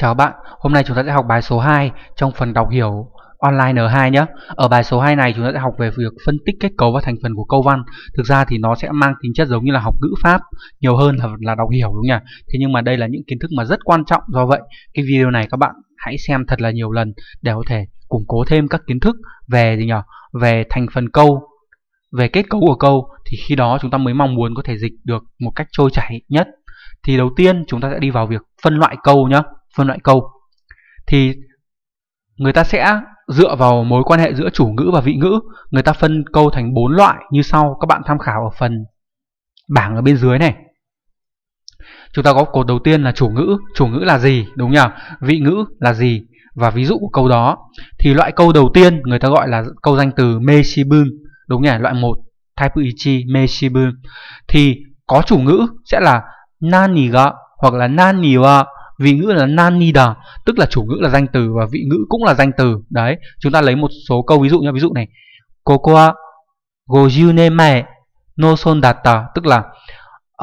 Chào bạn, hôm nay chúng ta sẽ học bài số 2 trong phần đọc hiểu online N2 nhé. Ở bài số 2 này chúng ta sẽ học về việc phân tích kết cấu và thành phần của câu văn. Thực ra thì nó sẽ mang tính chất giống như là học ngữ pháp nhiều hơn là là đọc hiểu đúng không nhỉ? Thế nhưng mà đây là những kiến thức mà rất quan trọng do vậy cái video này các bạn hãy xem thật là nhiều lần để có thể củng cố thêm các kiến thức về gì nhỉ? Về thành phần câu, về kết cấu của câu thì khi đó chúng ta mới mong muốn có thể dịch được một cách trôi chảy nhất. Thì đầu tiên chúng ta sẽ đi vào việc phân loại câu nhé phân loại câu thì người ta sẽ dựa vào mối quan hệ giữa chủ ngữ và vị ngữ người ta phân câu thành bốn loại như sau các bạn tham khảo ở phần bảng ở bên dưới này chúng ta có cột đầu tiên là chủ ngữ chủ ngữ là gì đúng nhỉ vị ngữ là gì và ví dụ của câu đó thì loại câu đầu tiên người ta gọi là câu danh từ meshibun đúng nhỉ loại một typeichi meshibun thì có chủ ngữ sẽ là nani ga hoặc là nani wa vị ngữ là nan neither tức là chủ ngữ là danh từ và vị ngữ cũng là danh từ đấy chúng ta lấy một số câu ví dụ nhá ví dụ này kokoa gojune mae no son data tức là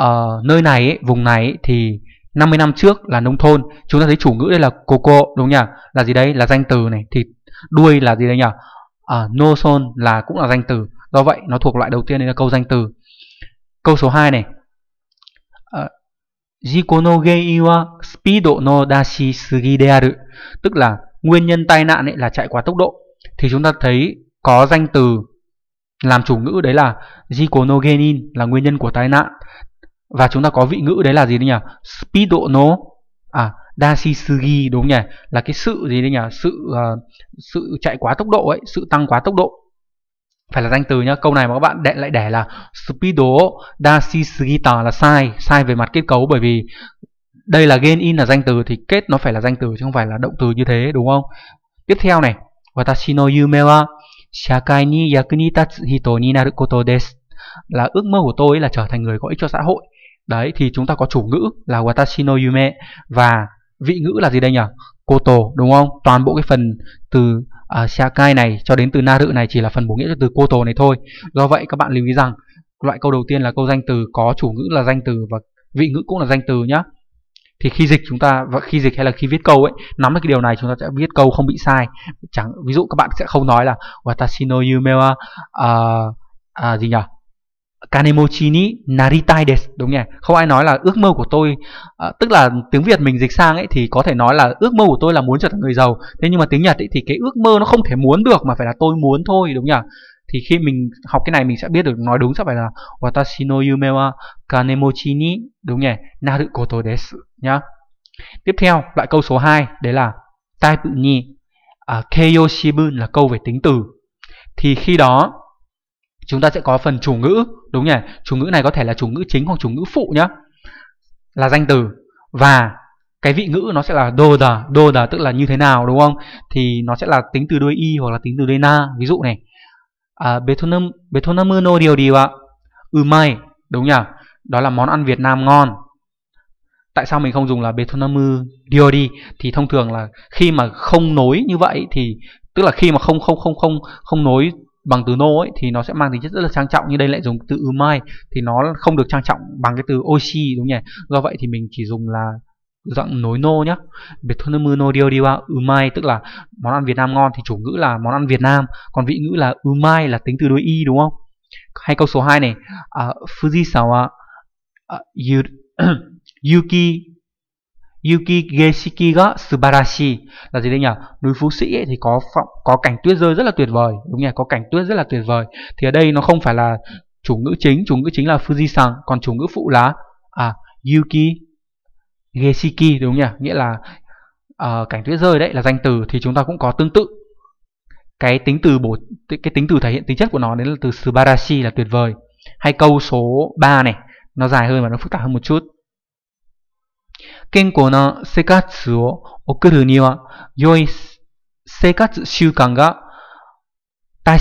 uh, nơi này ấy, vùng này ấy, thì 50 năm trước là nông thôn chúng ta thấy chủ ngữ đây là coco đúng nhỉ là gì đấy là danh từ này thì đuôi là gì đấy nhỉ uh, no son là cũng là danh từ do vậy nó thuộc loại đầu tiên đây là câu danh từ câu số 2 này 事 cố no speedo no dashi sugi de tức là nguyên nhân tai nạn ấy là chạy quá tốc độ thì chúng ta thấy có danh từ làm chủ ngữ đấy là jiko no là nguyên nhân của tai nạn và chúng ta có vị ngữ đấy là gì đấy nhỉ speedo no à dashi sugi đúng nhỉ là cái sự gì đấy nhỉ sự uh, sự chạy quá tốc độ ấy sự tăng quá tốc độ phải là danh từ nhá câu này mà các bạn đệ lại để là speedo da shigita là sai sai về mặt kết cấu bởi vì đây là gain in là danh từ thì kết nó phải là danh từ chứ không phải là động từ như thế đúng không tiếp theo này watashi no yume wa shakai ni yaku hito ni naru koto desu là ước mơ của tôi là trở thành người có ích cho xã hội đấy thì chúng ta có chủ ngữ là watashi no yume và vị ngữ là gì đây nhỉ koto đúng không toàn bộ cái phần từ uh, Shakai này cho đến từ Naru này chỉ là phần bổ nghĩa cho từ Koto này thôi. Do vậy các bạn lưu ý rằng loại câu đầu tiên là câu danh từ có chủ ngữ là danh từ và vị ngữ cũng là danh từ nhá. Thì khi dịch chúng ta và khi dịch hay là khi viết câu ấy, nắm được cái điều này chúng ta sẽ viết câu không bị sai. Chẳng ví dụ các bạn sẽ không nói là watashi no yume wa uh, uh, gì nhỉ? kanemochini naritai des đúng nhỉ không ai nói là ước mơ của tôi à, tức là tiếng việt mình dịch sang ấy thì có thể nói là ước mơ của tôi là muốn trở thành người giàu thế nhưng mà tiếng nhật ấy thì cái ước mơ nó không thể muốn được mà phải là tôi muốn thôi đúng nhỉ thì khi mình học cái này mình sẽ biết được nói đúng sẽ phải là watashi no yume wa kanemochi ni đúng nhỉ naru koto desu nhá tiếp theo loại câu số 2 đấy là type ni à, keiyoshibu là câu về tính từ thì khi đó chúng ta sẽ có phần chủ ngữ đúng nhỉ chủ ngữ này có thể là chủ ngữ chính hoặc chủ ngữ phụ nhá là danh từ và cái vị ngữ nó sẽ là đô đà đô đà tức là như thế nào đúng không thì nó sẽ là tính từ đuôi y hoặc là tính từ đuôi na ví dụ này bê à, betonum betonamu nô điều điều ạ ừ may đúng nhỉ đó là món ăn Việt Nam ngon tại sao mình không dùng là bê betonamu điều đi thì thông thường là khi mà không nối như vậy thì tức là khi mà không không không không không nối bằng từ nô ấy thì nó sẽ mang tính chất rất là trang trọng như đây lại dùng từ umai thì nó không được trang trọng bằng cái từ oshi đúng nhỉ do vậy thì mình chỉ dùng là dạng nối nô nhá biệt thôn mư nô umai tức là món ăn việt nam ngon thì chủ ngữ là món ăn việt nam còn vị ngữ là umai là tính từ đuôi y đúng không hay câu số 2 này uh, à, fuji sawa à, uh, yuki Yuki Geshiki ga subarashi là gì đây nhỉ? Núi Phú Sĩ ấy thì có có cảnh tuyết rơi rất là tuyệt vời, đúng nhỉ? Có cảnh tuyết rất là tuyệt vời. Thì ở đây nó không phải là chủ ngữ chính, chủ ngữ chính là Fuji Fujisan, còn chủ ngữ phụ là à Yuki Geshiki đúng nhỉ? Nghĩa là uh, cảnh tuyết rơi đấy là danh từ thì chúng ta cũng có tương tự cái tính từ bổ cái tính từ thể hiện tính chất của nó đến là từ subarashi là tuyệt vời. Hay câu số 3 này, nó dài hơn và nó phức tạp hơn một chút. 健康な生活を送るには、良い生活習慣が tai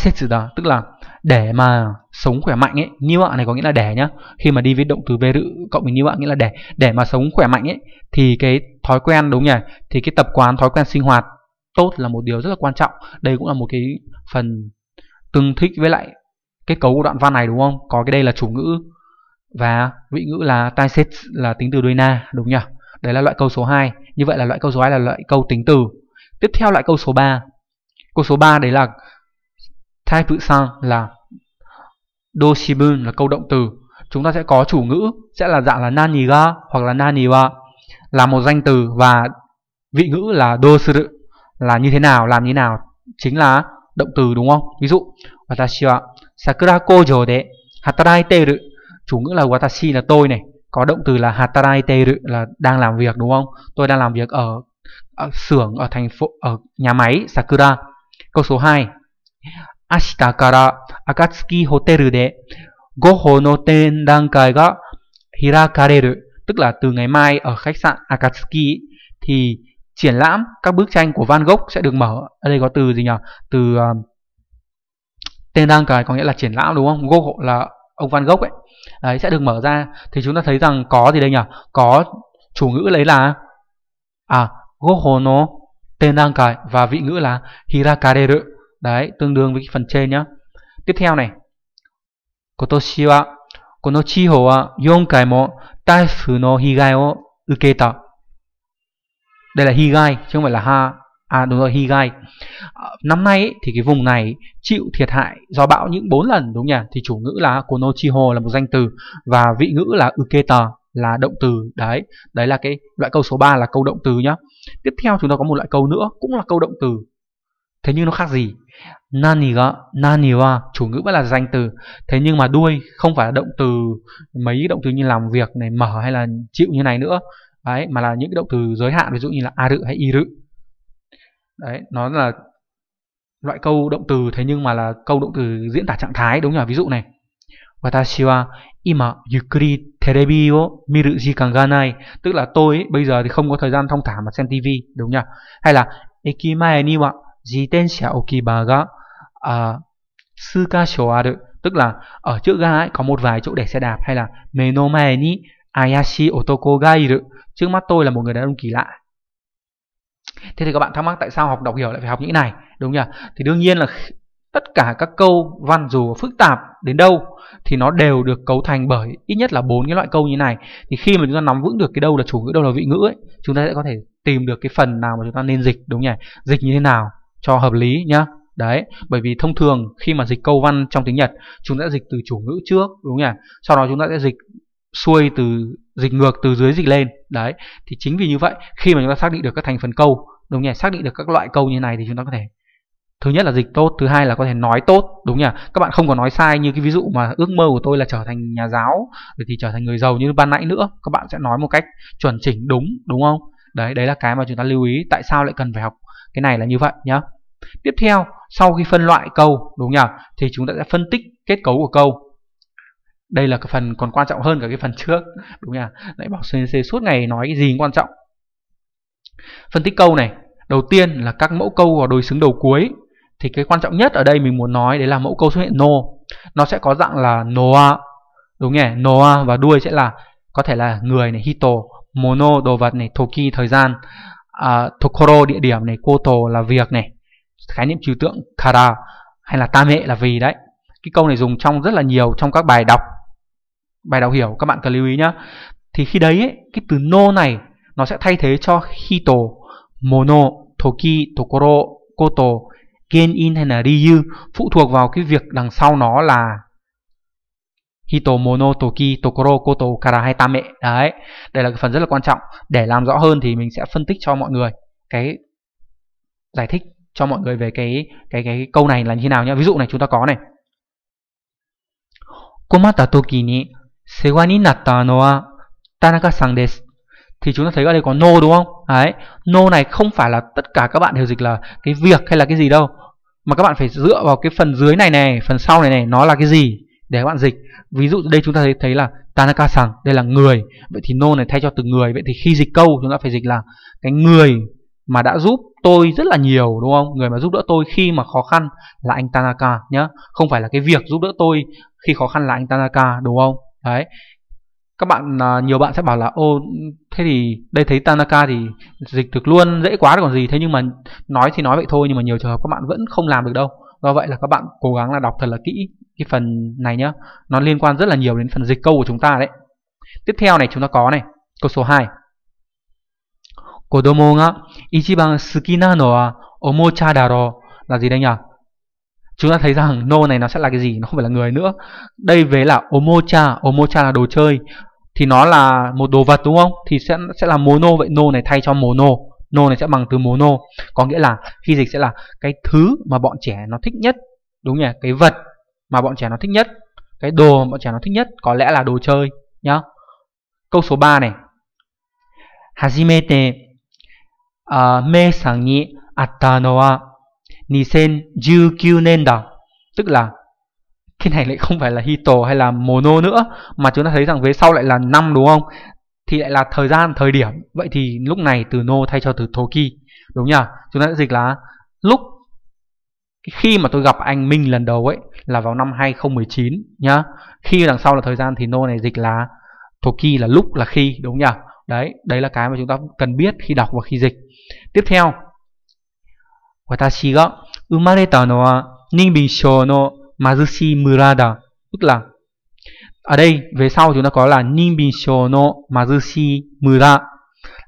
tức là để mà sống khỏe mạnh ấy như vậy này có nghĩa là để nhá khi mà đi với động từ veru cộng với như vậy nghĩa là để để mà sống khỏe mạnh ấy thì cái thói quen đúng nhỉ thì cái tập quán thói quen sinh hoạt tốt là một điều rất là quan trọng đây cũng là một cái phần tương thích với lại kết cấu của đoạn văn này đúng không có cái đây là chủ ngữ và vị ngữ là tai xét là tính từ đuôi na đúng nhỉ Đấy là loại câu số 2. Như vậy là loại câu số 2 là loại câu tính từ. Tiếp theo loại câu số 3. Câu số 3 đấy là thay tự sang là do shibun là câu động từ. Chúng ta sẽ có chủ ngữ sẽ là dạng là nani ga hoặc là nani wa là một danh từ và vị ngữ là do dosuru là như thế nào, làm như thế nào chính là động từ đúng không? Ví dụ, watashi wa sakura kojo de hataraiteru. Chủ ngữ là watashi là tôi này, có động từ là hataraiteru là đang làm việc đúng không? Tôi đang làm việc ở, ở xưởng ở thành phố ở nhà máy Sakura. Câu số 2. Ashita kara Akatsuki Hotel de goho no tendankai ga hirakareru, tức là từ ngày mai ở khách sạn Akatsuki thì triển lãm các bức tranh của Van Gogh sẽ được mở. Ở đây có từ gì nhỉ? Từ uh, ờ, tên đăng cái có nghĩa là triển lãm đúng không? goho là ông Van Gogh ấy đấy, sẽ được mở ra thì chúng ta thấy rằng có gì đây nhỉ có chủ ngữ lấy là à goho no tenankai và vị ngữ là hirakareru đấy tương đương với phần trên nhá tiếp theo này kotoshi wa kono chiho wa 4 kai mo taifu no higai o uketa đây là higai chứ không phải là ha à đúng rồi Higai à, năm nay ấy, thì cái vùng này chịu thiệt hại do bão những bốn lần đúng nhỉ thì chủ ngữ là Konochiho là một danh từ và vị ngữ là Uketa là động từ đấy đấy là cái loại câu số 3 là câu động từ nhá tiếp theo chúng ta có một loại câu nữa cũng là câu động từ thế nhưng nó khác gì nani ga nani wa chủ ngữ vẫn là danh từ thế nhưng mà đuôi không phải là động từ mấy động từ như làm việc này mở hay là chịu như này nữa đấy mà là những cái động từ giới hạn ví dụ như là aru hay iru đấy nó là loại câu động từ thế nhưng mà là câu động từ diễn tả trạng thái đúng nhỉ ví dụ này Watashi wa ima yukuri terebi wo miru jikan ga nai tức là tôi ấy, bây giờ thì không có thời gian thông thả mà xem tivi đúng nhỉ hay là ekimae ni wa jitensha okiba ga suka à, tsukasho aru tức là ở trước ga ấy có một vài chỗ để xe đạp hay là menomae ni ayashi otoko ga iru trước mắt tôi là một người đàn ông kỳ lạ Thế thì các bạn thắc mắc tại sao học đọc hiểu lại phải học những này đúng nhỉ? Thì đương nhiên là tất cả các câu văn dù phức tạp đến đâu thì nó đều được cấu thành bởi ít nhất là bốn cái loại câu như này. Thì khi mà chúng ta nắm vững được cái đâu là chủ ngữ, đâu là vị ngữ ấy, chúng ta sẽ có thể tìm được cái phần nào mà chúng ta nên dịch đúng nhỉ? Dịch như thế nào cho hợp lý nhá. Đấy, bởi vì thông thường khi mà dịch câu văn trong tiếng Nhật, chúng ta sẽ dịch từ chủ ngữ trước đúng nhỉ? Sau đó chúng ta sẽ dịch xuôi từ dịch ngược từ dưới dịch lên đấy thì chính vì như vậy khi mà chúng ta xác định được các thành phần câu đúng nhỉ xác định được các loại câu như này thì chúng ta có thể thứ nhất là dịch tốt thứ hai là có thể nói tốt đúng nhỉ các bạn không có nói sai như cái ví dụ mà ước mơ của tôi là trở thành nhà giáo rồi thì trở thành người giàu như ban nãy nữa các bạn sẽ nói một cách chuẩn chỉnh đúng đúng không đấy đấy là cái mà chúng ta lưu ý tại sao lại cần phải học cái này là như vậy nhá tiếp theo sau khi phân loại câu đúng nhỉ thì chúng ta sẽ phân tích kết cấu của câu đây là cái phần còn quan trọng hơn cả cái phần trước đúng nha lại bảo cnc suốt ngày nói cái gì quan trọng phân tích câu này đầu tiên là các mẫu câu có đối xứng đầu cuối thì cái quan trọng nhất ở đây mình muốn nói đấy là mẫu câu xuất hiện no nó sẽ có dạng là noa đúng nhỉ noa và đuôi sẽ là có thể là người này hito mono đồ vật này toki thời gian à, tokoro địa điểm này koto là việc này khái niệm trừu tượng kara hay là tame là vì đấy cái câu này dùng trong rất là nhiều trong các bài đọc bài đọc hiểu các bạn cần lưu ý nhá thì khi đấy ấy, cái từ no này nó sẽ thay thế cho hito mono toki tokoro koto genin hay là ryu phụ thuộc vào cái việc đằng sau nó là hito mono toki tokoro koto kara hay tame đấy đây là cái phần rất là quan trọng để làm rõ hơn thì mình sẽ phân tích cho mọi người cái giải thích cho mọi người về cái cái cái câu này là như thế nào nhé ví dụ này chúng ta có này 困った時に 세관이 났다 너와 Tanaka sang des thì chúng ta thấy ở đây có no đúng không? Đấy, no này không phải là tất cả các bạn đều dịch là cái việc hay là cái gì đâu mà các bạn phải dựa vào cái phần dưới này này, phần sau này này nó là cái gì để các bạn dịch. Ví dụ đây chúng ta thấy thấy là Tanaka sang, đây là người. Vậy thì no này thay cho từ người. Vậy thì khi dịch câu chúng ta phải dịch là cái người mà đã giúp tôi rất là nhiều đúng không? Người mà giúp đỡ tôi khi mà khó khăn là anh Tanaka nhá, không phải là cái việc giúp đỡ tôi khi khó khăn là anh Tanaka đúng không? đấy các bạn à, nhiều bạn sẽ bảo là ô thế thì đây thấy Tanaka thì dịch được luôn dễ quá còn gì thế nhưng mà nói thì nói vậy thôi nhưng mà nhiều trường hợp các bạn vẫn không làm được đâu do vậy là các bạn cố gắng là đọc thật là kỹ cái phần này nhá nó liên quan rất là nhiều đến phần dịch câu của chúng ta đấy tiếp theo này chúng ta có này câu số 2 Kodomo ga ichiban suki na no wa omocha daro là gì đây nhỉ chúng ta thấy rằng nô này nó sẽ là cái gì nó không phải là người nữa đây về là omocha omocha là đồ chơi thì nó là một đồ vật đúng không thì sẽ sẽ là mono vậy nô này thay cho mono nô này sẽ bằng từ mono có nghĩa là khi dịch sẽ là cái thứ mà bọn trẻ nó thích nhất đúng nhỉ cái vật mà bọn trẻ nó thích nhất cái đồ mà bọn trẻ nó thích nhất có lẽ là đồ chơi nhá câu số 3 này hajimete uh, à, mei sang ni atta no wa Nisen Jukyunenda tức là cái này lại không phải là hito hay là mono nữa mà chúng ta thấy rằng vế sau lại là năm đúng không? Thì lại là thời gian, thời điểm. Vậy thì lúc này từ no thay cho từ toki đúng nhỉ? Chúng ta sẽ dịch là lúc khi mà tôi gặp anh Minh lần đầu ấy là vào năm 2019 nhá. Khi đằng sau là thời gian thì no này dịch là toki là lúc là khi đúng nhỉ? Đấy, đấy là cái mà chúng ta cần biết khi đọc và khi dịch. Tiếp theo 私が生まれたのは ninh tức là ở đây về sau chúng ta có là ninh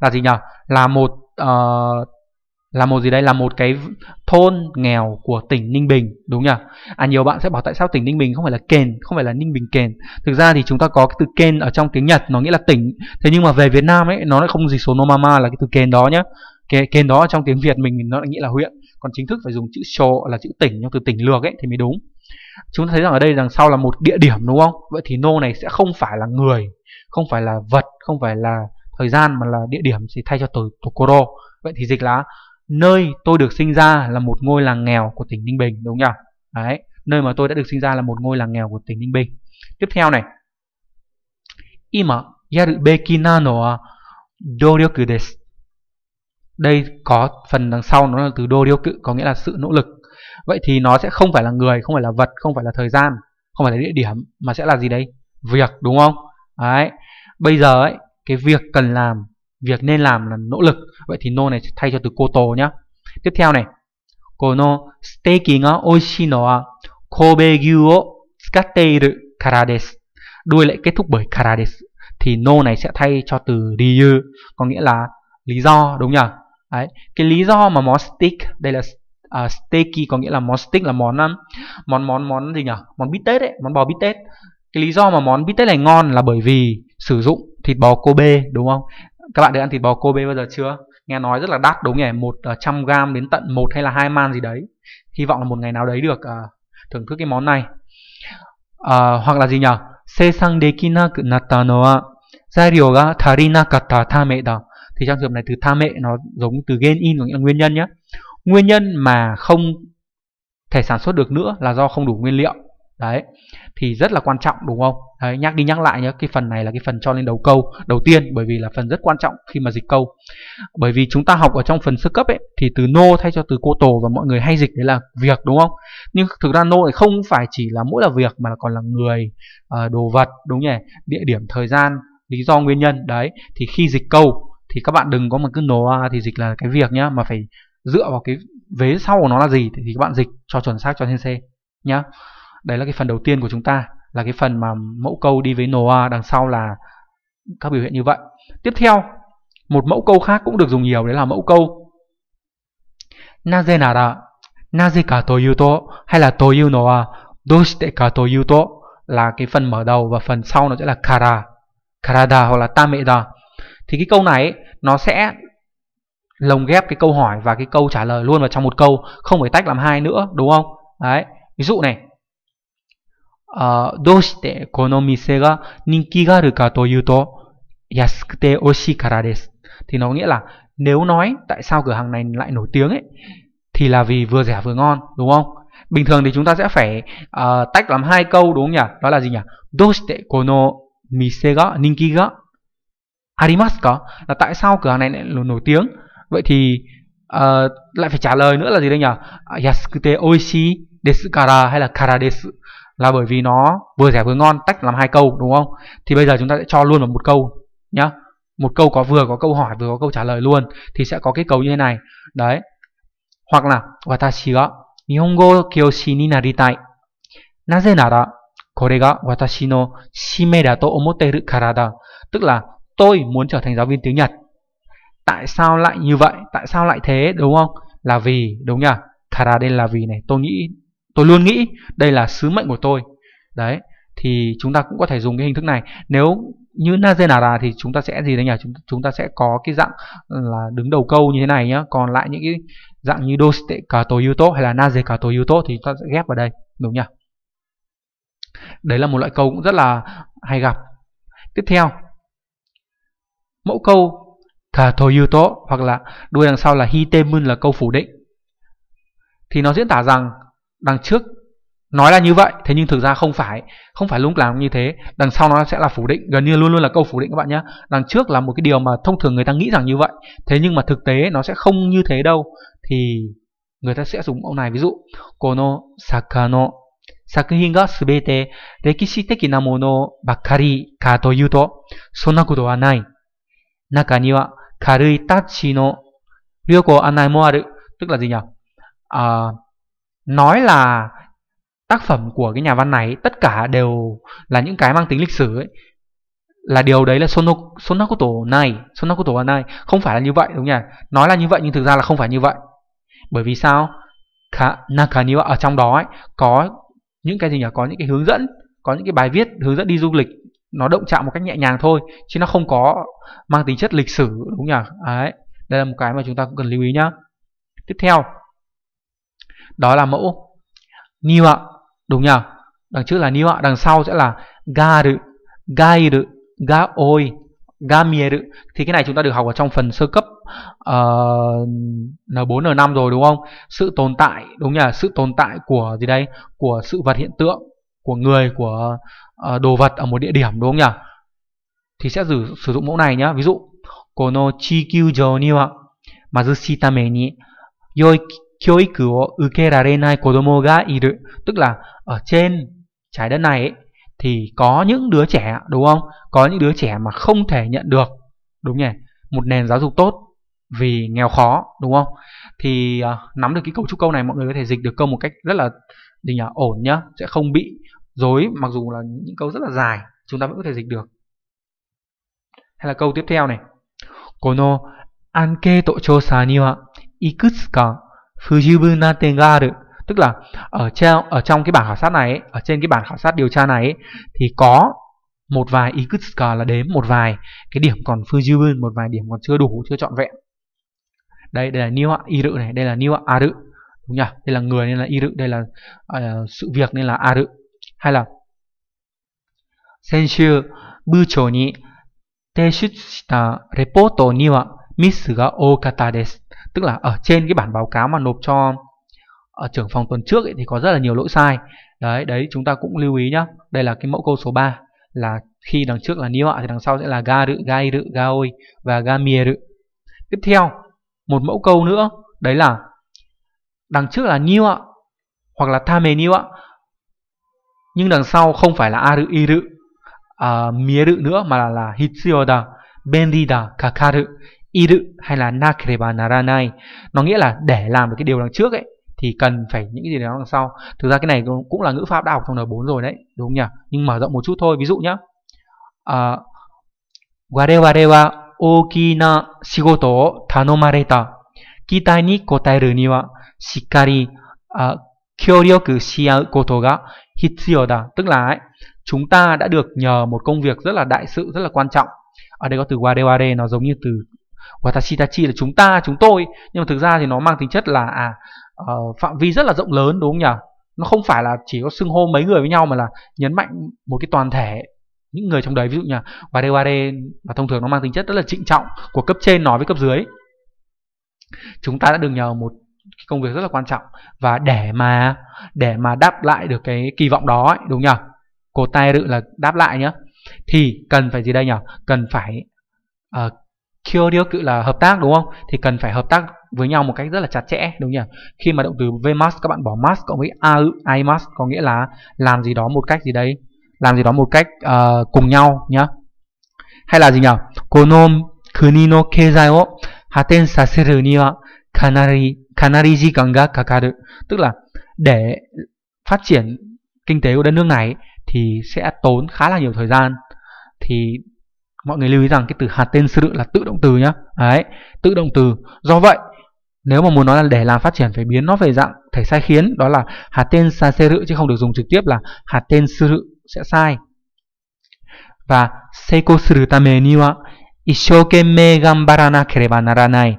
là gì nhỉ? Là một uh, là một gì đây là một cái thôn nghèo của tỉnh Ninh Bình đúng nhỉ? À nhiều bạn sẽ bảo tại sao tỉnh Ninh Bình không phải là kền, không phải là Ninh Bình kền. Thực ra thì chúng ta có cái từ kền ở trong tiếng Nhật nó nghĩa là tỉnh. Thế nhưng mà về Việt Nam ấy nó lại không gì số mama là cái từ kền đó nhá. Cái kền đó trong tiếng Việt mình nó lại nghĩa là huyện còn chính thức phải dùng chữ show là chữ tỉnh nhưng từ tỉnh lược ấy thì mới đúng chúng ta thấy rằng ở đây đằng sau là một địa điểm đúng không vậy thì nô này sẽ không phải là người không phải là vật không phải là thời gian mà là địa điểm thì thay cho từ tokoro vậy thì dịch là nơi tôi được sinh ra là một ngôi làng nghèo của tỉnh ninh bình đúng nhỉ đấy nơi mà tôi đã được sinh ra là một ngôi làng nghèo của tỉnh ninh bình tiếp theo này ima yaru beki na no wa doryoku desu đây có phần đằng sau nó là từ đô điêu cự có nghĩa là sự nỗ lực vậy thì nó sẽ không phải là người không phải là vật không phải là thời gian không phải là địa điểm mà sẽ là gì đấy việc đúng không đấy bây giờ ấy cái việc cần làm việc nên làm là nỗ lực vậy thì nô này thay cho từ cô tô nhá tiếp theo này kono steaki ga oishii no wa kobe gyu o tsukatte kara desu đuôi lại kết thúc bởi kara desu thì nô này sẽ thay cho từ ryu có nghĩa là lý do đúng nhỉ Đấy, cái lý do mà món steak đây là uh, steaky có nghĩa là món steak là món um, món món món gì nhỉ? Món bít tết đấy món bò bít tết. Cái lý do mà món bít tết này ngon là bởi vì sử dụng thịt bò Kobe đúng không? Các bạn đã ăn thịt bò Kobe bao giờ chưa? Nghe nói rất là đắt đúng nhỉ? 100 à, g đến tận 1 hay là 2 man gì đấy. Hy vọng là một ngày nào đấy được uh, thưởng thức cái món này. Uh, hoặc là gì nhỉ? 세상 데키나 나타노와 자료가足りなかったためだ thì trong trường hợp này từ tha mệ nó giống từ gain in có nghĩa là nguyên nhân nhé nguyên nhân mà không thể sản xuất được nữa là do không đủ nguyên liệu đấy thì rất là quan trọng đúng không đấy, nhắc đi nhắc lại nhé cái phần này là cái phần cho lên đầu câu đầu tiên bởi vì là phần rất quan trọng khi mà dịch câu bởi vì chúng ta học ở trong phần sơ cấp ấy thì từ nô thay cho từ cô tổ và mọi người hay dịch đấy là việc đúng không nhưng thực ra nô lại không phải chỉ là mỗi là việc mà còn là người ờ, đồ vật đúng nhỉ địa điểm thời gian lý do nguyên nhân đấy thì khi dịch câu thì các bạn đừng có mà cứ noa thì dịch là cái việc nhá mà phải dựa vào cái vế sau của nó là gì thì các bạn dịch cho chuẩn xác cho trên xe nhá đấy là cái phần đầu tiên của chúng ta là cái phần mà mẫu câu đi với noa đằng sau là các biểu hiện như vậy tiếp theo một mẫu câu khác cũng được dùng nhiều đấy là mẫu câu naze nara naze ka to yu to hay là to yu no doshite ka to yu to là cái phần mở đầu và phần sau nó sẽ là kara karada hoặc là tameda thì cái câu này ấy, nó sẽ lồng ghép cái câu hỏi và cái câu trả lời luôn vào trong một câu không phải tách làm hai nữa đúng không đấy ví dụ này ờ, uh, どうしてこの店が人気があるかというと安くて美味しいからです thì nó nghĩa là nếu nói tại sao cửa hàng này lại nổi tiếng ấy thì là vì vừa rẻ vừa ngon đúng không bình thường thì chúng ta sẽ phải uh, tách làm hai câu đúng không nhỉ đó là gì nhỉ どうしてこの店が人気が Harimas có là tại sao cửa hàng này lại nổi tiếng vậy thì uh, lại phải trả lời nữa là gì đây nhỉ Yasukute oishi desu kara hay là kara desu là bởi vì nó vừa rẻ vừa ngon tách làm hai câu đúng không thì bây giờ chúng ta sẽ cho luôn vào một câu nhá một câu có vừa có câu hỏi vừa có câu trả lời luôn thì sẽ có cái câu như thế này đấy hoặc là watashi ga nihongo kyoshi ni naritai naze nara kore ga watashi no shime da to omoteru kara da tức là tôi muốn trở thành giáo viên tiếng Nhật. Tại sao lại như vậy? Tại sao lại thế đúng không? Là vì đúng nhỉ? Kara đây là vì này, tôi nghĩ tôi luôn nghĩ đây là sứ mệnh của tôi. Đấy, thì chúng ta cũng có thể dùng cái hình thức này. Nếu như nazenara thì chúng ta sẽ gì đấy nhỉ? Chúng, chúng ta sẽ có cái dạng là đứng đầu câu như thế này nhá, còn lại những cái dạng như dosite kato yuto hay là naze kato yuto thì chúng ta sẽ ghép vào đây, đúng nhỉ? Đấy là một loại câu cũng rất là hay gặp. Tiếp theo Mẫu câu thà thô yêu tố hoặc là đuôi đằng sau là hi temun là câu phủ định. Thì nó diễn tả rằng đằng trước nói là như vậy thế nhưng thực ra không phải không phải lúc làm như thế đằng sau nó sẽ là phủ định gần như luôn luôn là câu phủ định các bạn nhé đằng trước là một cái điều mà thông thường người ta nghĩ rằng như vậy thế nhưng mà thực tế nó sẽ không như thế đâu thì người ta sẽ dùng mẫu này ví dụ kono sakano 作品がすべて歴史的なものばっかりかというと、そんなことはない。中には軽いタッチの旅行案内もある tức là gì nhỉ à, nói là tác phẩm của cái nhà văn này tất cả đều là những cái mang tính lịch sử ấy là điều đấy là sono, sonakoto này sonakoto này không phải là như vậy đúng nhỉ nói là như vậy nhưng thực ra là không phải như vậy bởi vì sao nakaniwa ở trong đó ấy, có những cái gì nhỉ có những cái hướng dẫn có những cái bài viết hướng dẫn đi du lịch nó động chạm một cách nhẹ nhàng thôi chứ nó không có mang tính chất lịch sử đúng nhỉ đấy đây là một cái mà chúng ta cũng cần lưu ý nhá tiếp theo đó là mẫu new ạ đúng nhỉ đằng trước là new ạ đằng sau sẽ là garu gairu gaoi gamieru thì cái này chúng ta được học ở trong phần sơ cấp uh, N4 N5 rồi đúng không? Sự tồn tại đúng nhỉ? Sự tồn tại của gì đây? Của sự vật hiện tượng của người của Ờ, đồ vật ở một địa điểm đúng không nhỉ? Thì sẽ sử, sử dụng mẫu này nhá. Ví dụ, kono Tức là ở trên trái đất này ấy, thì có những đứa trẻ đúng không? Có những đứa trẻ mà không thể nhận được đúng nhỉ? Một nền giáo dục tốt vì nghèo khó đúng không? Thì uh, nắm được cái cấu trúc câu này mọi người có thể dịch được câu một cách rất là gì nhỉ? ổn nhá, sẽ không bị dối mặc dù là những câu rất là dài chúng ta vẫn có thể dịch được hay là câu tiếp theo này Kono anketo chosa ni wa ikutsuka fujubun tức là ở trong ở trong cái bản khảo sát này ở trên cái bản khảo sát điều tra này thì có một vài ikutsuka là đếm một vài cái điểm còn fujubun một vài điểm còn chưa đủ chưa trọn vẹn đây đây là niwa iru này đây là niwa aru đúng nhỉ đây là người nên là iru đây là uh, sự việc nên là aru hay là 先週部長に提出したレポートにはミスが多かったです là ở trên cái bản báo cáo mà nộp cho ở ờ, trưởng phòng tuần trước ấy thì có rất là nhiều lỗi sai đấy đấy chúng ta cũng lưu ý nhá đây là cái mẫu câu số 3 là khi đằng trước là niwa thì đằng sau sẽ là ga rự gai rự gaoi và ga mie rự tiếp theo một mẫu câu nữa đấy là đằng trước là niwa hoặc là thame niwa nhưng đằng sau không phải là aru iru mía à, mieru nữa mà là, là hitsuyoda benrida kakaru iru hay là nakereba naranai nó nghĩa là để làm được cái điều đằng trước ấy thì cần phải những cái gì đó đằng sau thực ra cái này cũng là ngữ pháp đã học trong n4 rồi đấy đúng không nhỉ nhưng mở rộng một chút thôi ví dụ nhá uh, à, wareware wa okina shigoto o tanomareta kitai ni kotaeru ni wa shikkari uh, 協力し合うことが Hitsioda tức là ấy, chúng ta đã được nhờ một công việc rất là đại sự rất là quan trọng. Ở đây có từ ware ware nó giống như từ watashi tachi là chúng ta, chúng tôi, nhưng mà thực ra thì nó mang tính chất là à uh, phạm vi rất là rộng lớn đúng không nhỉ? Nó không phải là chỉ có xưng hô mấy người với nhau mà là nhấn mạnh một cái toàn thể những người trong đấy ví dụ như là ware ware và thông thường nó mang tính chất rất là trịnh trọng của cấp trên nói với cấp dưới. Chúng ta đã được nhờ một cái công việc rất là quan trọng và để mà để mà đáp lại được cái kỳ vọng đó ấy, đúng nhở cô tay rự là đáp lại nhá thì cần phải gì đây nhở cần phải uh, kêu điêu cự là hợp tác đúng không thì cần phải hợp tác với nhau một cách rất là chặt chẽ đúng nhỉ khi mà động từ v vmas các bạn bỏ mas cộng với a imas có nghĩa là làm gì đó một cách gì đấy làm gì đó một cách uh, cùng nhau nhá hay là gì nhỉ kono kuni no keizai wo haten saseru ni wa kanari kanariji ganga kakaru tức là để phát triển kinh tế của đất nước này thì sẽ tốn khá là nhiều thời gian thì mọi người lưu ý rằng cái từ hạt tên sự là tự động từ nhá đấy tự động từ do vậy nếu mà muốn nói là để làm phát triển phải biến nó về dạng thể sai khiến đó là hạt tên sa seru chứ không được dùng trực tiếp là hạt tên sự sẽ sai và seiko suru tame ni wa ishokenmei ganbaranakereba naranai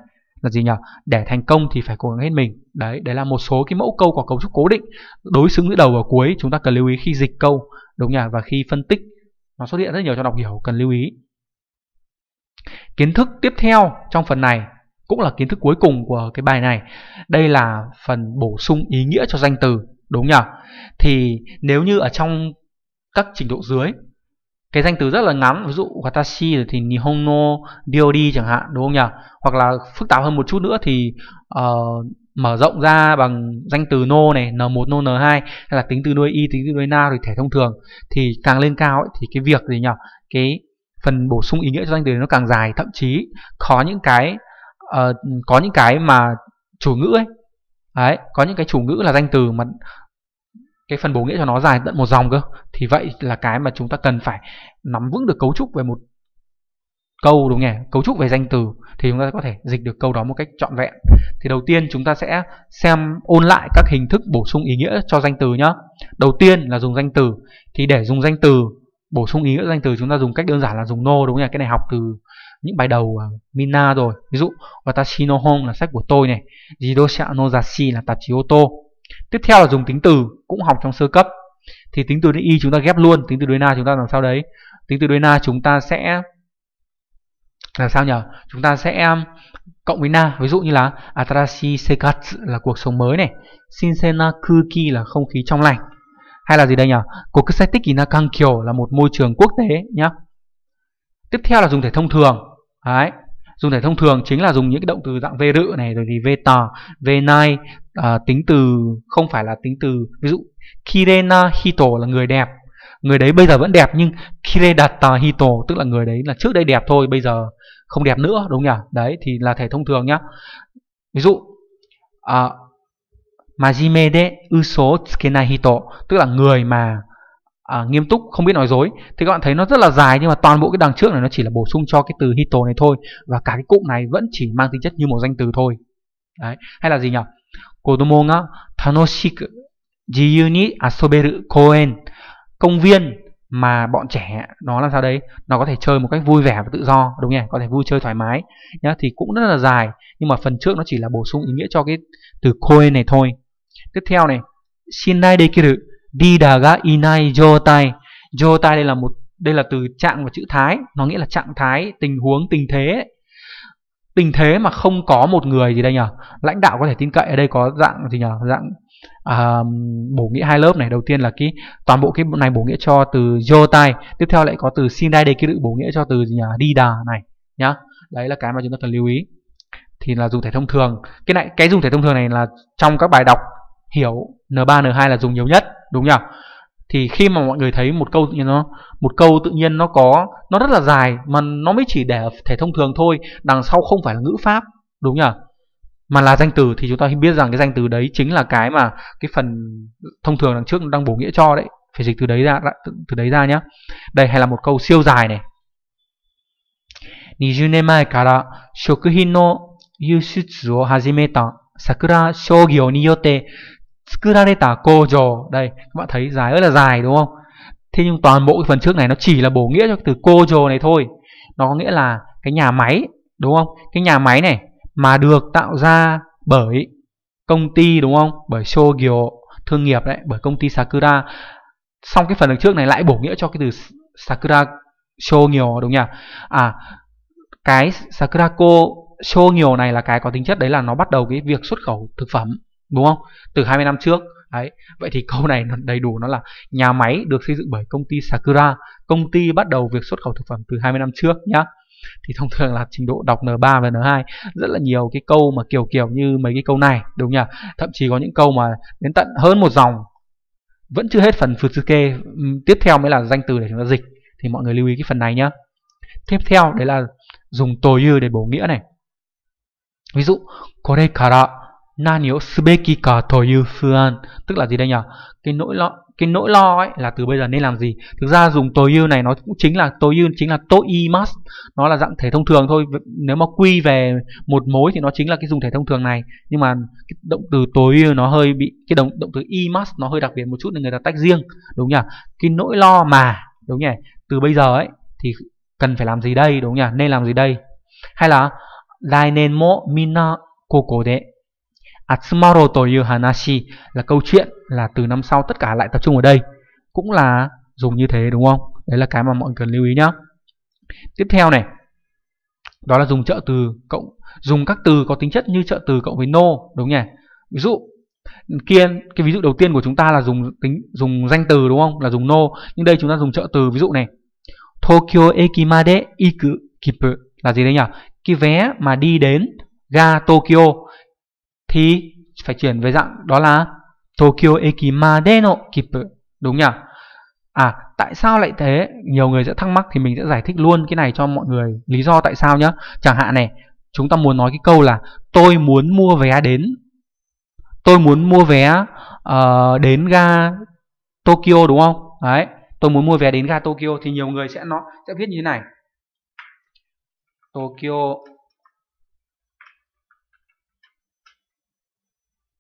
là gì nhỉ để thành công thì phải cố gắng hết mình đấy đấy là một số cái mẫu câu có cấu trúc cố định đối xứng giữa đầu và cuối chúng ta cần lưu ý khi dịch câu đúng nhỉ và khi phân tích nó xuất hiện rất nhiều cho đọc hiểu cần lưu ý kiến thức tiếp theo trong phần này cũng là kiến thức cuối cùng của cái bài này đây là phần bổ sung ý nghĩa cho danh từ đúng nhỉ thì nếu như ở trong các trình độ dưới cái danh từ rất là ngắn ví dụ watashi thì nihongo diori chẳng hạn đúng không nhỉ hoặc là phức tạp hơn một chút nữa thì uh, mở rộng ra bằng danh từ no này n1 no n2 hay là tính từ đuôi y tính từ đuôi na rồi thẻ thông thường thì càng lên cao ấy, thì cái việc gì nhỉ cái phần bổ sung ý nghĩa cho danh từ nó càng dài thậm chí có những cái uh, có những cái mà chủ ngữ ấy Đấy, có những cái chủ ngữ là danh từ mà cái phân bố nghĩa cho nó dài tận một dòng cơ thì vậy là cái mà chúng ta cần phải nắm vững được cấu trúc về một câu đúng nhỉ cấu trúc về danh từ thì chúng ta có thể dịch được câu đó một cách trọn vẹn thì đầu tiên chúng ta sẽ xem ôn lại các hình thức bổ sung ý nghĩa cho danh từ nhá đầu tiên là dùng danh từ thì để dùng danh từ bổ sung ý nghĩa danh từ chúng ta dùng cách đơn giản là dùng no đúng nhỉ cái này học từ những bài đầu à, Mina rồi ví dụ Watashi no hon là sách của tôi này Jidosha no zashi là tạp chí ô tô tiếp theo là dùng tính từ cũng học trong sơ cấp thì tính từ đến y chúng ta ghép luôn tính từ đến na chúng ta làm sao đấy tính từ đến na chúng ta sẽ làm sao nhỉ chúng ta sẽ um, cộng với na ví dụ như là atarashi sekatsu là cuộc sống mới này shinsena kuki là không khí trong lành hay là gì đây nhỉ kokusatiki na kankyo là một môi trường quốc tế nhá tiếp theo là dùng thể thông thường đấy dùng thể thông thường chính là dùng những cái động từ dạng vê rự này rồi thì vê tà vê nai à, tính từ không phải là tính từ ví dụ kirena hito là người đẹp người đấy bây giờ vẫn đẹp nhưng kiredata hito tức là người đấy là trước đây đẹp thôi bây giờ không đẹp nữa đúng nhỉ đấy thì là thể thông thường nhá ví dụ à, majime de uso hito tức là người mà à, nghiêm túc không biết nói dối thì các bạn thấy nó rất là dài nhưng mà toàn bộ cái đằng trước này nó chỉ là bổ sung cho cái từ hito này thôi và cả cái cụm này vẫn chỉ mang tính chất như một danh từ thôi đấy hay là gì nhỉ 子供が楽しく自由に遊べる公園 công viên mà bọn trẻ nó làm sao đấy nó có thể chơi một cách vui vẻ và tự do đúng nhỉ có thể vui chơi thoải mái nhá thì cũng rất là dài nhưng mà phần trước nó chỉ là bổ sung ý nghĩa cho cái từ koen này thôi tiếp theo này shinai dekiru dida ga inai jo tai, jo tai đây là một đây là từ trạng và chữ thái nó nghĩa là trạng thái tình huống tình thế ấy tình thế mà không có một người gì đây nhỉ lãnh đạo có thể tin cậy ở đây có dạng gì nhỉ dạng à, bổ nghĩa hai lớp này đầu tiên là cái toàn bộ cái này bổ nghĩa cho từ jotai tiếp theo lại có từ sindai đây cái bổ nghĩa cho từ gì nhỉ dida này nhá đấy là cái mà chúng ta cần lưu ý thì là dùng thể thông thường cái này cái dùng thể thông thường này là trong các bài đọc hiểu n3 n2 là dùng nhiều nhất đúng nhỉ thì khi mà mọi người thấy một câu tự nhiên nó một câu tự nhiên nó có nó rất là dài mà nó mới chỉ để thể thông thường thôi đằng sau không phải là ngữ pháp đúng nhỉ mà là danh từ thì chúng ta biết rằng cái danh từ đấy chính là cái mà cái phần thông thường đằng trước đang bổ nghĩa cho đấy phải dịch từ đấy ra từ đấy ra nhá đây hay là một câu siêu dài này 20年前から食品の輸出を始めた桜商業によって Tsukurareta kojo Đây các bạn thấy dài rất là dài đúng không Thế nhưng toàn bộ phần trước này nó chỉ là bổ nghĩa cho từ kojo này thôi Nó có nghĩa là cái nhà máy đúng không Cái nhà máy này mà được tạo ra bởi công ty đúng không Bởi shogyo thương nghiệp đấy Bởi công ty Sakura Xong cái phần đằng trước này lại bổ nghĩa cho cái từ Sakura shogyo đúng nhỉ À cái Sakura ko shogyo này là cái có tính chất đấy là nó bắt đầu cái việc xuất khẩu thực phẩm đúng không từ 20 năm trước Đấy. Vậy thì câu này đầy đủ nó là nhà máy được xây dựng bởi công ty Sakura. Công ty bắt đầu việc xuất khẩu thực phẩm từ 20 năm trước nhá. Thì thông thường là trình độ đọc N3 và N2 rất là nhiều cái câu mà kiểu kiểu như mấy cái câu này đúng nhỉ? Thậm chí có những câu mà đến tận hơn một dòng vẫn chưa hết phần Futsuke. Tiếp theo mới là danh từ để chúng ta dịch thì mọi người lưu ý cái phần này nhá. Tiếp theo đấy là dùng tối như để bổ nghĩa này. Ví dụ, kore Naniu subekika toyufuan tức là gì đây nhỉ? Cái nỗi lo cái nỗi lo ấy là từ bây giờ nên làm gì? Thực ra dùng tối ưu này nó cũng chính là tối ưu chính là toimas. Nó là dạng thể thông thường thôi. Nếu mà quy về một mối thì nó chính là cái dùng thể thông thường này. Nhưng mà cái động từ tối ưu nó hơi bị cái động động từ imas nó hơi đặc biệt một chút nên người ta tách riêng, đúng nhỉ? Cái nỗi lo mà, đúng nhỉ? Từ bây giờ ấy thì cần phải làm gì đây, đúng nhỉ? Nên làm gì đây? Hay là dai nên mo mina koko de Atsumaro toyu hanashi là câu chuyện là từ năm sau tất cả lại tập trung ở đây cũng là dùng như thế đúng không? Đấy là cái mà mọi người cần lưu ý nhá. Tiếp theo này. Đó là dùng trợ từ cộng dùng các từ có tính chất như trợ từ cộng với no đúng nhỉ? Ví dụ kia cái ví dụ đầu tiên của chúng ta là dùng tính dùng danh từ đúng không? Là dùng no, nhưng đây chúng ta dùng trợ từ ví dụ này. Tokyo eki made iku kipu là gì đấy nhỉ? Cái vé mà đi đến ga Tokyo thì phải chuyển về dạng đó là Tokyo Eki Madeno Kipu đúng nhỉ à tại sao lại thế nhiều người sẽ thắc mắc thì mình sẽ giải thích luôn cái này cho mọi người lý do tại sao nhá chẳng hạn này chúng ta muốn nói cái câu là tôi muốn mua vé đến tôi muốn mua vé uh, đến ga Tokyo đúng không đấy tôi muốn mua vé đến ga Tokyo thì nhiều người sẽ nó sẽ viết như thế này Tokyo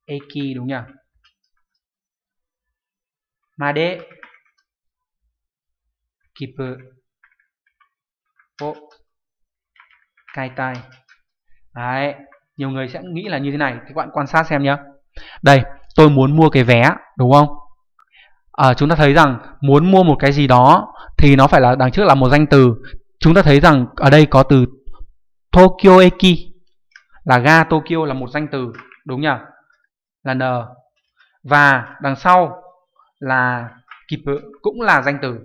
Eki đúng nhỉ? Made Kipu O kaitai. Đấy, nhiều người sẽ nghĩ là như thế này Thì các bạn quan sát xem nhé Đây, tôi muốn mua cái vé đúng không? À, chúng ta thấy rằng muốn mua một cái gì đó thì nó phải là đằng trước là một danh từ chúng ta thấy rằng ở đây có từ Tokyo Eki là ga Tokyo là một danh từ đúng nhỉ là n và đằng sau là kịp cũng là danh từ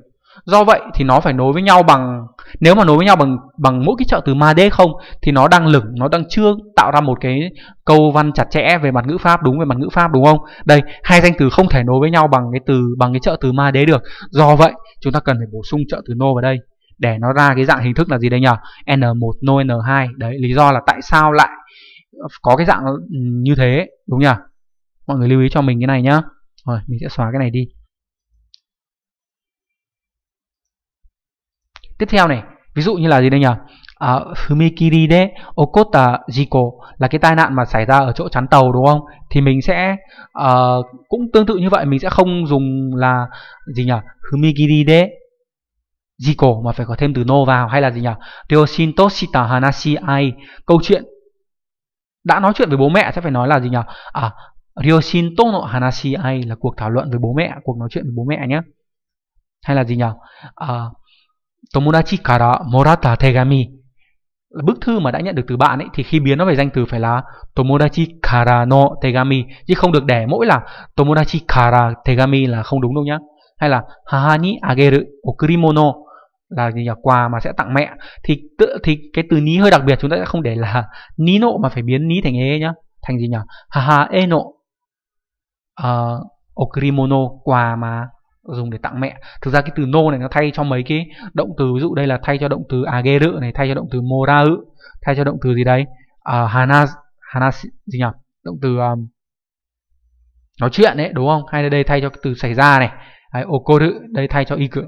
do vậy thì nó phải nối với nhau bằng nếu mà nối với nhau bằng bằng mỗi cái trợ từ ma đế không thì nó đang lửng nó đang chưa tạo ra một cái câu văn chặt chẽ về mặt ngữ pháp đúng về mặt ngữ pháp đúng không đây hai danh từ không thể nối với nhau bằng cái từ bằng cái trợ từ ma đế được do vậy chúng ta cần phải bổ sung trợ từ nô vào đây để nó ra cái dạng hình thức là gì đây nhỉ n1 nô n2 đấy lý do là tại sao lại có cái dạng ừ, như thế đúng nhỉ mọi người lưu ý cho mình cái này nhá rồi mình sẽ xóa cái này đi tiếp theo này ví dụ như là gì đây nhỉ à, Fumikiri de Okota Jiko là cái tai nạn mà xảy ra ở chỗ chắn tàu đúng không? Thì mình sẽ uh, cũng tương tự như vậy mình sẽ không dùng là gì nhỉ? Fumikiri de Jiko mà phải có thêm từ no vào hay là gì nhỉ? Ryoshin Toshita Hanashi ai câu chuyện đã nói chuyện với bố mẹ sẽ phải nói là gì nhỉ? À, Ryoshin Tono Hanashi ai là cuộc thảo luận với bố mẹ, cuộc nói chuyện với bố mẹ nhé. Hay là gì nhỉ? À, Tomodachi kara morata tegami là bức thư mà đã nhận được từ bạn ấy thì khi biến nó về danh từ phải là Tomodachi kara no tegami chứ không được để mỗi là Tomodachi kara tegami là không đúng đâu nhá. Hay là hahani ageru okurimono là gì nhỉ? quà mà sẽ tặng mẹ thì tự thì cái từ ní hơi đặc biệt chúng ta sẽ không để là ní nộ mà phải biến ní thành ế nhá thành gì nhỉ haha e eno uh, ờ, okrimono quà mà dùng để tặng mẹ thực ra cái từ no này nó thay cho mấy cái động từ ví dụ đây là thay cho động từ ageru này thay cho động từ morau thay cho động từ gì đấy uh, ờ, Hanas hana gì nhỉ động từ um, nói chuyện đấy đúng không hay là đây thay cho cái từ xảy ra này đấy, okoru đây thay cho y cự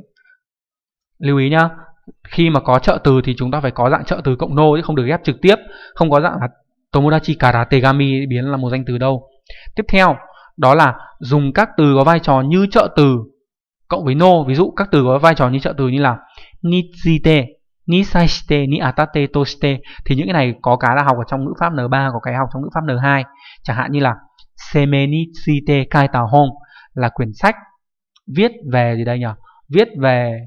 lưu ý nhá khi mà có trợ từ thì chúng ta phải có dạng trợ từ cộng nô chứ không được ghép trực tiếp không có dạng là tomodachi karategami biến là một danh từ đâu tiếp theo đó là dùng các từ có vai trò như trợ từ cộng với no ví dụ các từ có vai trò như trợ từ như là nitsite nisaishite niatate toste thì những cái này có cái là học ở trong ngữ pháp N3 có cái học trong ngữ pháp N2 chẳng hạn như là semenitsite kaitao hong là quyển sách viết về gì đây nhỉ viết về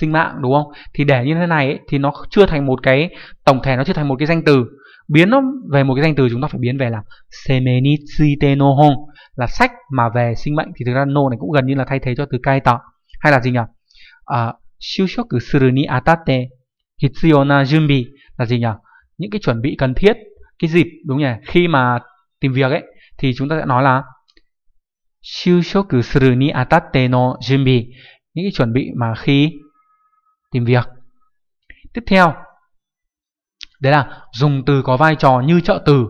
sinh mạng đúng không thì để như thế này ấy, thì nó chưa thành một cái tổng thể nó chưa thành một cái danh từ biến nó về một cái danh từ chúng ta phải biến về là semenitsite no hon là sách mà về sinh mệnh thì thực ra no này cũng gần như là thay thế cho từ cai tạo hay là gì nhỉ à, shushoku suru ni atatte hitsuyo na junbi là gì nhỉ những cái chuẩn bị cần thiết cái dịp đúng nhỉ khi mà tìm việc ấy thì chúng ta sẽ nói là shushoku suru ni atatte no junbi những cái chuẩn bị mà khi tìm việc tiếp theo đấy là dùng từ có vai trò như trợ từ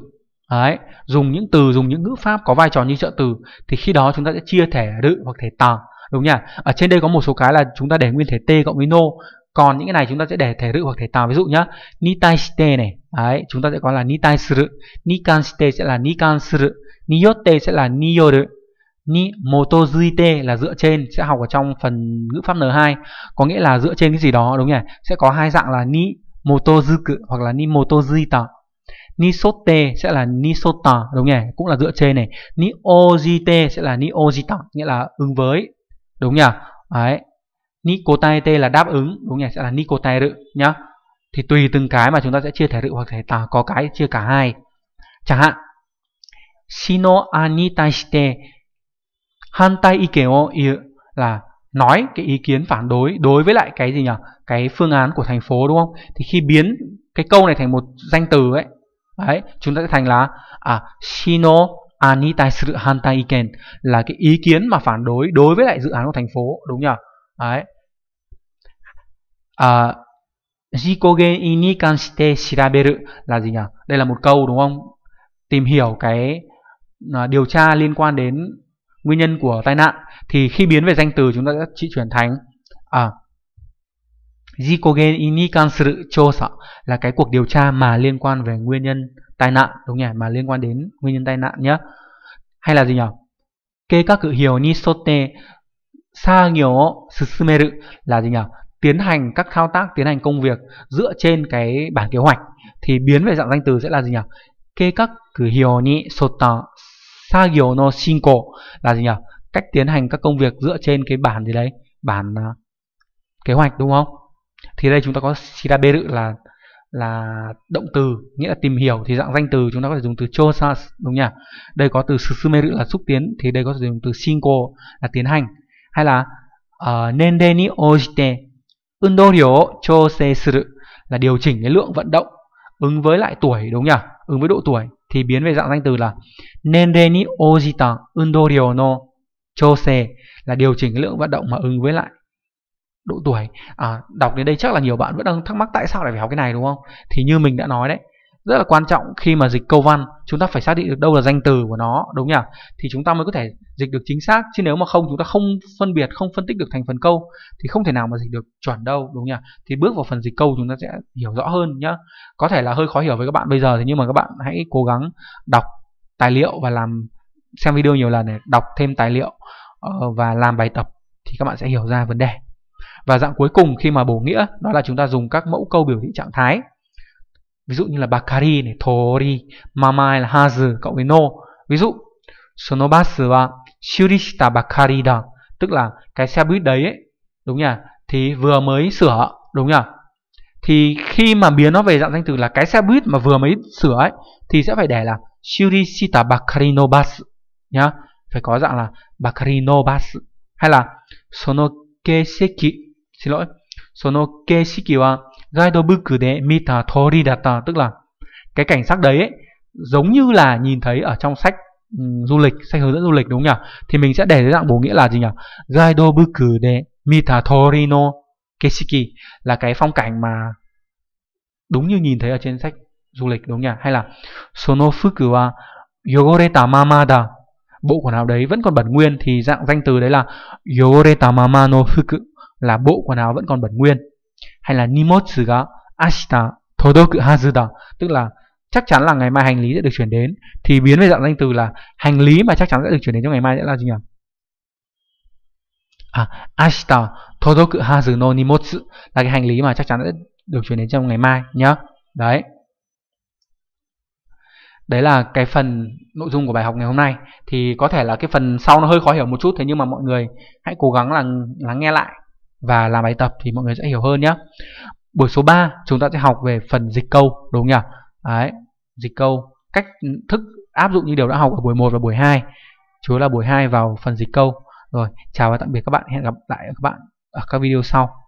đấy dùng những từ dùng những ngữ pháp có vai trò như trợ từ thì khi đó chúng ta sẽ chia thể đự hoặc thể tà đúng nhỉ ở trên đây có một số cái là chúng ta để nguyên thể t cộng với no còn những cái này chúng ta sẽ để thể rự hoặc thể tào ví dụ nhá nitai shite này đấy chúng ta sẽ có là nitai suru nikan shite sẽ là nikan suru niyotte sẽ là niyoru ni motozuite là dựa trên sẽ học ở trong phần ngữ pháp n2 có nghĩa là dựa trên cái gì đó đúng nhỉ sẽ có hai dạng là ni motozuku hoặc là ni motozita ni sotte sẽ là ni sota đúng nhỉ cũng là dựa trên này ni ojite sẽ là ni ojita nghĩa là ứng với đúng nhỉ đấy ni kotaete là đáp ứng đúng nhỉ sẽ là ni kotaeru nhá thì tùy từng cái mà chúng ta sẽ chia thể rự hoặc thể tả có cái chia cả hai chẳng hạn shino ani taishite hantai iken là nói cái ý kiến phản đối đối với lại cái gì nhỉ cái phương án của thành phố đúng không thì khi biến cái câu này thành một danh từ ấy đấy chúng ta sẽ thành là à shino anitai sự hantai iken là cái ý kiến mà phản đối đối với lại dự án của thành phố đúng nhỉ đấy à, jikogen ini kanshite shiraberu là gì nhỉ đây là một câu đúng không tìm hiểu cái à, điều tra liên quan đến nguyên nhân của tai nạn thì khi biến về danh từ chúng ta sẽ chỉ chuyển thành à, Jikogen ini kansuru chosa là cái cuộc điều tra mà liên quan về nguyên nhân tai nạn đúng nhỉ mà liên quan đến nguyên nhân tai nạn nhé hay là gì nhỉ kê các cự hiểu ni sote sa nghyo susumeru là gì nhỉ tiến hành các thao tác tiến hành công việc dựa trên cái bản kế hoạch thì biến về dạng danh từ sẽ là gì nhỉ kê các cử hiểu ni sota sa no shinko là gì nhỉ cách tiến hành các công việc dựa trên cái bản gì đấy bản uh, kế hoạch đúng không thì đây chúng ta có shiraberu là là động từ nghĩa là tìm hiểu thì dạng danh từ chúng ta có thể dùng từ chosa đúng nhỉ đây có từ susumeru là xúc tiến thì đây có thể dùng từ shinko là tiến hành hay là uh, ờ, nende ni ojite undo ryo chose suru là điều chỉnh cái lượng vận động ứng với lại tuổi đúng nhỉ ứng với độ tuổi thì biến về dạng danh từ là nende ni ojita undo ryo no chô Chose là điều chỉnh cái lượng vận động mà ứng với lại độ tuổi. À, đọc đến đây chắc là nhiều bạn vẫn đang thắc mắc tại sao lại phải học cái này đúng không? Thì như mình đã nói đấy, rất là quan trọng khi mà dịch câu văn chúng ta phải xác định được đâu là danh từ của nó đúng nhỉ thì chúng ta mới có thể dịch được chính xác chứ nếu mà không chúng ta không phân biệt không phân tích được thành phần câu thì không thể nào mà dịch được chuẩn đâu đúng nhỉ thì bước vào phần dịch câu chúng ta sẽ hiểu rõ hơn nhá có thể là hơi khó hiểu với các bạn bây giờ thì nhưng mà các bạn hãy cố gắng đọc tài liệu và làm xem video nhiều lần để đọc thêm tài liệu ờ, và làm bài tập thì các bạn sẽ hiểu ra vấn đề và dạng cuối cùng khi mà bổ nghĩa đó là chúng ta dùng các mẫu câu biểu thị trạng thái ví dụ như là bakari này tori mamai là hazu cộng với no ví dụ sonobasu wa shurishita bakari da tức là cái xe buýt đấy ấy, đúng nhỉ thì vừa mới sửa đúng nhỉ thì khi mà biến nó về dạng danh từ là cái xe buýt mà vừa mới sửa ấy thì sẽ phải để là shurishita bakari no bus nhá phải có dạng là bakarino bas hay là sono keiseki xin lỗi sono keiseki wa guidebook de mita tori data tức là cái cảnh sắc đấy ấy, giống như là nhìn thấy ở trong sách um, du lịch sách hướng dẫn du lịch đúng nhỉ thì mình sẽ để dưới dạng bổ nghĩa là gì nhỉ guidebook de mita torino Kesiki là cái phong cảnh mà đúng như nhìn thấy ở trên sách du lịch đúng nhỉ? Hay là Sono fuku wa yogoreta da bộ quần áo đấy vẫn còn bẩn nguyên thì dạng danh từ đấy là yoretamama no fuku là bộ quần áo vẫn còn bẩn nguyên hay là nimotsu ga ashita todoku hazu da tức là chắc chắn là ngày mai hành lý sẽ được chuyển đến thì biến về dạng danh từ là hành lý mà chắc chắn sẽ được chuyển đến trong ngày mai sẽ là gì nhỉ à ashita todoku hazu no nimotsu là cái hành lý mà chắc chắn sẽ được chuyển đến trong ngày mai nhá đấy đấy là cái phần nội dung của bài học ngày hôm nay thì có thể là cái phần sau nó hơi khó hiểu một chút thế nhưng mà mọi người hãy cố gắng là lắng nghe lại và làm bài tập thì mọi người sẽ hiểu hơn nhé buổi số 3 chúng ta sẽ học về phần dịch câu đúng nhỉ đấy dịch câu cách thức áp dụng như điều đã học ở buổi 1 và buổi 2 chúa là buổi 2 vào phần dịch câu rồi chào và tạm biệt các bạn hẹn gặp lại các bạn ở các video sau